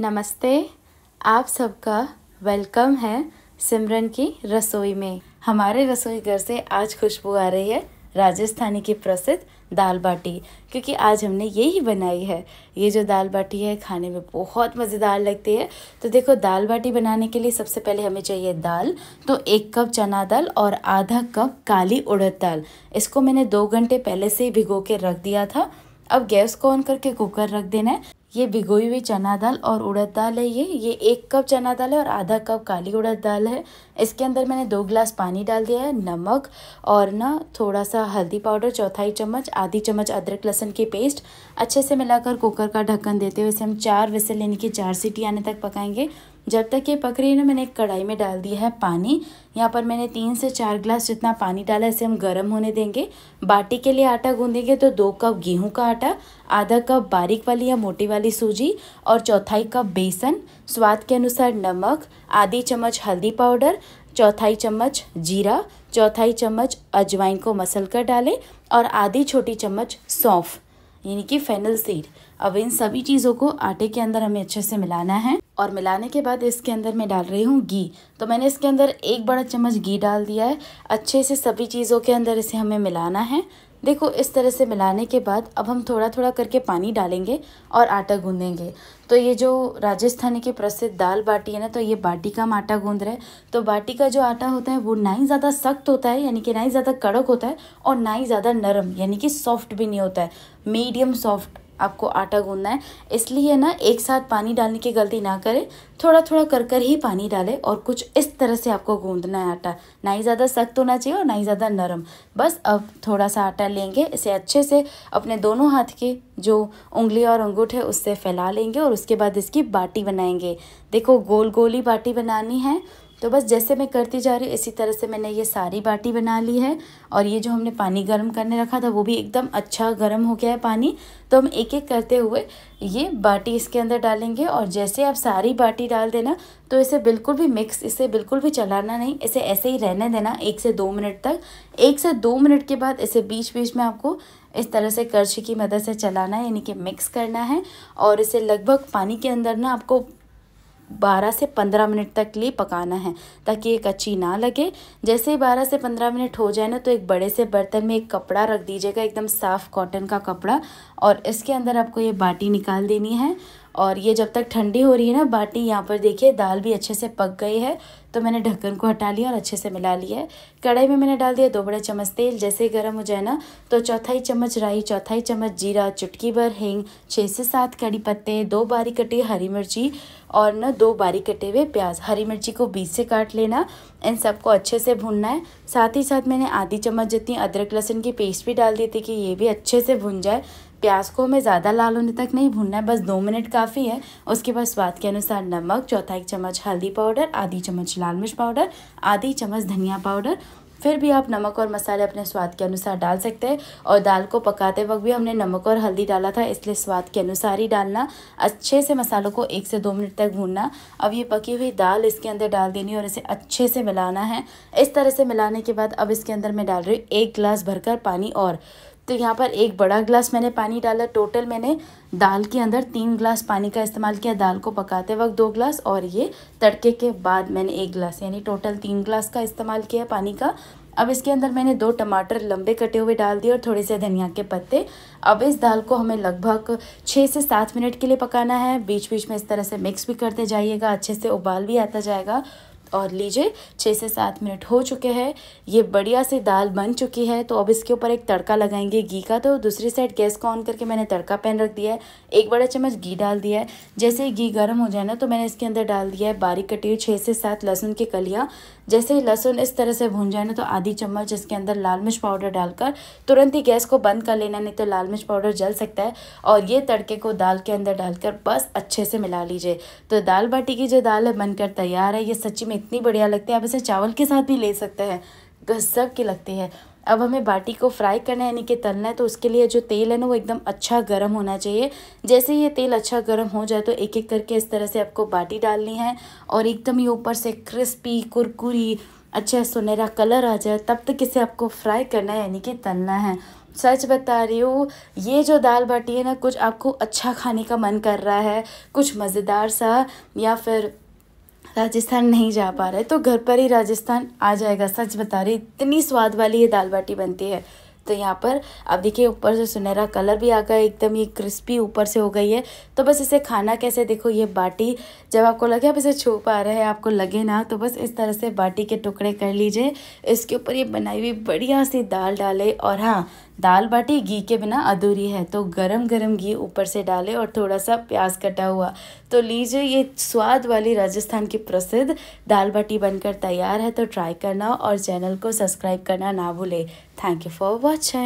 नमस्ते आप सबका वेलकम है सिमरन की रसोई में हमारे रसोई घर से आज खुशबू आ रही है राजस्थानी की प्रसिद्ध दाल बाटी क्योंकि आज हमने यही बनाई है ये जो दाल बाटी है खाने में बहुत मज़ेदार लगती है तो देखो दाल बाटी बनाने के लिए सबसे पहले हमें चाहिए दाल तो एक कप चना दाल और आधा कप काली उड़द दाल इसको मैंने दो घंटे पहले से ही भिगो के रख दिया था अब गैस को ऑन करके कुकर रख देना है ये भिगोई हुई चना दाल और उड़द दाल है ये ये एक कप चना दाल है और आधा कप काली उड़द दाल है इसके अंदर मैंने दो गिलास पानी डाल दिया है नमक और ना थोड़ा सा हल्दी पाउडर चौथाई चम्मच आधी चम्मच अदरक लहसुन की पेस्ट अच्छे से मिलाकर कुकर का ढक्कन देते हुए इसे हम चार विसल यानी कि चार सीटी आने तक पकाएंगे जब तक ये पक रही है ना मैंने एक कढ़ाई में डाल दिया है पानी यहाँ पर मैंने तीन से चार ग्लास जितना पानी डाला इसे हम गर्म होने देंगे बाटी के लिए आटा गूंदेंगे तो दो कप गेहूं का आटा आधा कप बारीक वाली या मोटी वाली सूजी और चौथाई कप बेसन स्वाद के अनुसार नमक आधी चम्मच हल्दी पाउडर चौथाई चम्मच जीरा चौथाई चम्मच अजवाइन को मसल कर डालें और आधी छोटी चम्मच सौंफ यानी कि फेनल सीड अब इन सभी चीज़ों को आटे के अंदर हमें अच्छे से मिलाना है और मिलाने के बाद इसके अंदर मैं डाल रही हूँ घी तो मैंने इसके अंदर एक बड़ा चम्मच घी डाल दिया है अच्छे से सभी चीज़ों के अंदर इसे हमें मिलाना है देखो इस तरह से मिलाने के बाद अब हम थोड़ा थोड़ा करके पानी डालेंगे और आटा गूंदेंगे तो ये जो राजस्थानी की प्रसिद्ध दाल बाटी है ना तो ये बाटी का आटा गूंद रहा है तो बाटी का जो आटा होता है वो ना ही ज़्यादा सख्त होता है यानी कि ना ही ज़्यादा कड़क होता है और ना ही ज़्यादा नरम यानी कि सॉफ्ट भी नहीं होता है मीडियम सॉफ्ट आपको आटा गूंदना है इसलिए ना एक साथ पानी डालने की गलती ना करें थोड़ा थोड़ा कर कर ही पानी डालें और कुछ इस तरह से आपको गूंदना है आटा ना ही ज़्यादा सख्त होना चाहिए और ना ही ज़्यादा नरम बस अब थोड़ा सा आटा लेंगे इसे अच्छे से अपने दोनों हाथ के जो उंगली और अंगूठ है उससे फैला लेंगे और उसके बाद इसकी बाटी बनाएंगे देखो गोल गोली बाटी बनानी है तो बस जैसे मैं करती जा रही हूँ इसी तरह से मैंने ये सारी बाटी बना ली है और ये जो हमने पानी गर्म करने रखा था वो भी एकदम अच्छा गर्म हो गया है पानी तो हम एक एक करते हुए ये बाटी इसके अंदर डालेंगे और जैसे आप सारी बाटी डाल देना तो इसे बिल्कुल भी मिक्स इसे बिल्कुल भी चलाना नहीं इसे ऐसे ही रहने देना एक से दो मिनट तक एक से दो मिनट के बाद इसे बीच बीच में आपको इस तरह से करछी की मदद से चलाना है यानी कि मिक्स करना है और इसे लगभग पानी के अंदर ना आपको 12 से 15 मिनट तक लिए पकाना है ताकि ये कच्ची ना लगे जैसे ही 12 से 15 मिनट हो जाए ना तो एक बड़े से बर्तन में एक कपड़ा रख दीजिएगा एकदम साफ़ कॉटन का कपड़ा और इसके अंदर आपको ये बाटी निकाल देनी है और ये जब तक ठंडी हो रही है ना बाटी यहाँ पर देखिए दाल भी अच्छे से पक गई है तो मैंने ढक्कन को हटा लिया और अच्छे से मिला लिया है कढ़ाई में मैंने डाल दिया दो बड़े चम्मच तेल जैसे ही गर्म हो जाए ना तो चौथाई चम्मच राई चौथाई चम्मच जीरा चुटकी भर हिंग छः से सात कड़ी पत्ते दो बारीक कटी हरी मिर्ची और ना दो बारीक कटे हुए प्याज हरी मिर्ची को बीच से काट लेना इन सबको अच्छे से भूनना है साथ ही साथ मैंने आधी चम्मच जितनी अदरक लहसुन की पेस्ट भी डाल दी थी कि ये भी अच्छे से भुन जाए प्याज को हमें ज़्यादा लाल होने तक नहीं भूनना है बस दो मिनट काफ़ी है उसके बाद स्वाद के अनुसार नमक चौथा एक चम्मच हल्दी पाउडर आधी चम्मच लाल मिर्च पाउडर आधी चम्मच धनिया पाउडर फिर भी आप नमक और मसाले अपने स्वाद के अनुसार डाल सकते हैं और दाल को पकाते वक्त भी हमने नमक और हल्दी डाला था इसलिए स्वाद के अनुसार ही डालना अच्छे से मसालों को एक से दो मिनट तक भूनना अब ये पकी हुई दाल इसके अंदर डाल देनी और इसे अच्छे से मिलाना है इस तरह से मिलाने के बाद अब इसके अंदर मैं डाल रही हूँ एक गिलास भरकर पानी और तो यहाँ पर एक बड़ा ग्लास मैंने पानी डाला टोटल मैंने दाल के अंदर तीन ग्लास पानी का इस्तेमाल किया दाल को पकाते वक्त दो ग्लास और ये तड़के के बाद मैंने एक ग्लास यानी टोटल तीन ग्लास का इस्तेमाल किया पानी का अब इसके अंदर मैंने दो टमाटर लंबे कटे हुए डाल दिए और थोड़े से धनिया के पत्ते अब इस दाल को हमें लगभग छः से सात मिनट के लिए पकाना है बीच बीच में इस तरह से मिक्स भी करते जाइएगा अच्छे से उबाल भी आता जाएगा और लीजिए छः से सात मिनट हो चुके हैं ये बढ़िया से दाल बन चुकी है तो अब इसके ऊपर एक तड़का लगाएंगे घी का तो दूसरी साइड गैस को ऑन करके मैंने तड़का पैन रख दिया है एक बड़ा चम्मच घी डाल दिया है जैसे ही घी गर्म हो जाए ना तो मैंने इसके अंदर डाल दिया है बारीक कटी हुई छः से सात लहसुन की कलियाँ जैसे ही लहसुन इस तरह से भून जाए ना तो आधी चम्मच इसके अंदर लाल मिर्च पाउडर डालकर तुरंत ही गैस को बंद कर लेना नहीं तो लाल मिर्च पाउडर जल सकता है और ये तड़के को दाल के अंदर डालकर बस अच्छे से मिला लीजिए तो दाल बाटी की जो दाल है बनकर तैयार है ये सच्ची में इतनी बढ़िया लगती है आप इसे चावल के साथ भी ले सकते हैं गजब की लगती है अब हमें बाटी को फ्राई करना है यानी कि तलना है तो उसके लिए जो तेल है ना वो एकदम अच्छा गर्म होना चाहिए जैसे ये तेल अच्छा गर्म हो जाए तो एक एक करके इस तरह से आपको बाटी डालनी है और एकदम ही ऊपर से क्रिस्पी कुरकुरी अच्छा सुनहरा कलर आ जाए तब तक इसे आपको फ्राई करना है यानी कि तलना है सच बता रही हूँ ये जो दाल बाटी है ना कुछ आपको अच्छा खाने का मन कर रहा है कुछ मज़ेदार सा या फिर राजस्थान नहीं जा पा रहे तो घर पर ही राजस्थान आ जाएगा सच बता रही इतनी स्वाद वाली ये दाल बाटी बनती है तो यहाँ पर आप देखिए ऊपर से सुनहरा कलर भी आ गया एकदम ये क्रिस्पी ऊपर से हो गई है तो बस इसे खाना कैसे देखो ये बाटी जब आपको लगे आप इसे छू पा रहे हैं आपको लगे ना तो बस इस तरह से बाटी के टुकड़े कर लीजिए इसके ऊपर ये बनाई हुई बढ़िया सी दाल डाले और हाँ दाल बाटी घी के बिना अधूरी है तो गरम गरम घी ऊपर से डालें और थोड़ा सा प्याज कटा हुआ तो लीजिए ये स्वाद वाली राजस्थान की प्रसिद्ध दाल बाटी बनकर तैयार है तो ट्राई करना और चैनल को सब्सक्राइब करना ना भूलें थैंक यू फॉर वॉचिंग